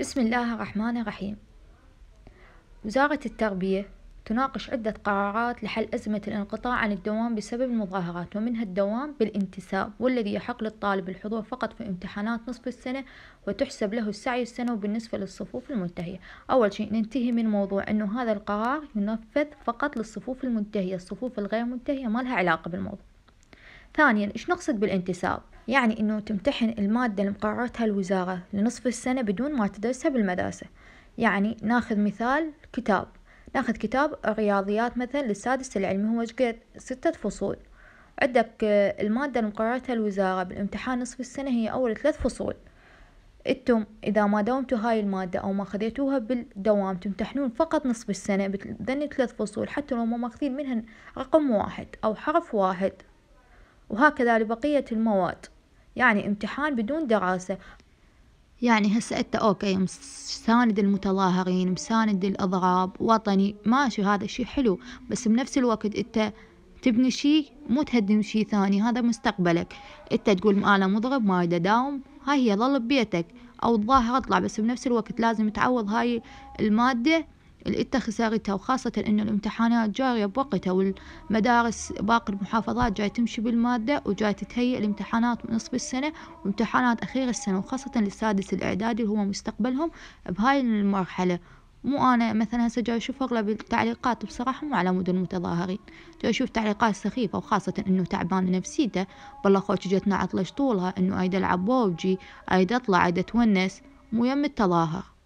بسم الله الرحمن الرحيم وزارة التربية تناقش عدة قرارات لحل أزمة الانقطاع عن الدوام بسبب المظاهرات ومنها الدوام بالانتساب والذي يحق للطالب الحضور فقط في امتحانات نصف السنة وتحسب له السعي السنوي بالنسبة للصفوف المنتهية أول شيء ننتهي من موضوع أنه هذا القرار ينفذ فقط للصفوف المنتهية الصفوف الغير منتهية ما لها علاقة بالموضوع ثانيا إيش نقصد بالانتساب يعني أنه تمتحن المادة اللي مقررتها الوزارة لنصف السنة بدون ما تدرسها بالمدرسة يعني ناخذ مثال كتاب ناخذ كتاب الرياضيات مثلا للسادس العلمي هو قد ستة فصول عندك آه، المادة اللي مقررتها الوزارة بالامتحان نصف السنة هي أول ثلاث فصول انتم اذا ما داومتوا هاي المادة او ما خذيتوها بالدوام تمتحنون فقط نصف السنة بتذني ثلاث فصول حتى لو ما ماخذين منهن رقم واحد او حرف واحد وهكذا لبقية المواد يعني امتحان بدون دراسة يعني هسه انت اوكي مساند المتظاهرين مساند الاضراب وطني ماشي هذا شيء حلو بس بنفس الوقت انت تبني شيء مو تهدم شيء ثاني هذا مستقبلك انت تقول انا مضرب ما اريد اداوم هاي هي ظل ببيتك او الظاهر اطلع بس بنفس الوقت لازم تعوض هاي المادة الإتا خسارتها وخاصة إن الامتحانات جارية بوقتها والمدارس باقي المحافظات جاي تمشي بالمادة وجاي تتهيئ الامتحانات من نصف السنة وامتحانات أخير السنة وخاصة للسادس الإعدادي اللي هو مستقبلهم بهاي المرحلة مو أنا مثلا هسه جاي أشوف أغلب التعليقات بصراحة مو على مود المتظاهرين جاي أشوف تعليقات سخيفة وخاصة إنه تعبان نفسيته بالله خوتي جتنا عطلة طولها إنه أيد ألعب بوبجي أيد أطلع أيد أتونس مو يم التظاهر